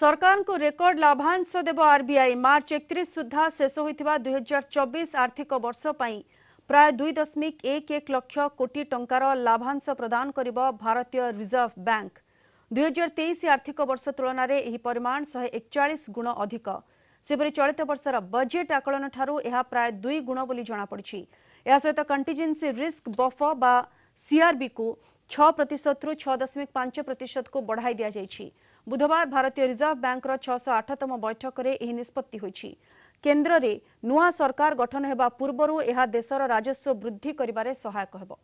सरकार को रेकर्ड लाभांश देव आरबीआई मार्च एक सुधा शेष होता दुईहजार चबीस आर्थिक वर्ष पर प्राय दुई दशमिक एक एक लक्ष कोटी टकर लाभांश प्रदान कर भारतीय रिजर्व बैंक दुईहजार आर्थिक वर्ष तुलन में परिमाण शहे एकचाश गुण अधिक सेपरी चलित बर्षर बजेट आकलन ठार् प्राय दुई गुण बोली जमापड़ी या सहित कंटीजेन्सी रिस्क बफ बा सीआरबी को छ प्रतिशत रु छ दशमिक पांच प्रतिशत को बढ़ाई दि जाएगी ବୁଧବାର ଭାରତୀୟ ରିଜର୍ଭ ବ୍ୟାଙ୍କର ଛଅଶହ ଆଠତମ ବୈଠକରେ ଏହି ନିଷ୍ପତ୍ତି ହୋଇଛି କେନ୍ଦ୍ରରେ ନୂଆ ସରକାର ଗଠନ ହେବା ପୂର୍ବରୁ ଏହା ଦେଶର ରାଜସ୍ୱ ବୃଦ୍ଧି କରିବାରେ ସହାୟକ ହେବ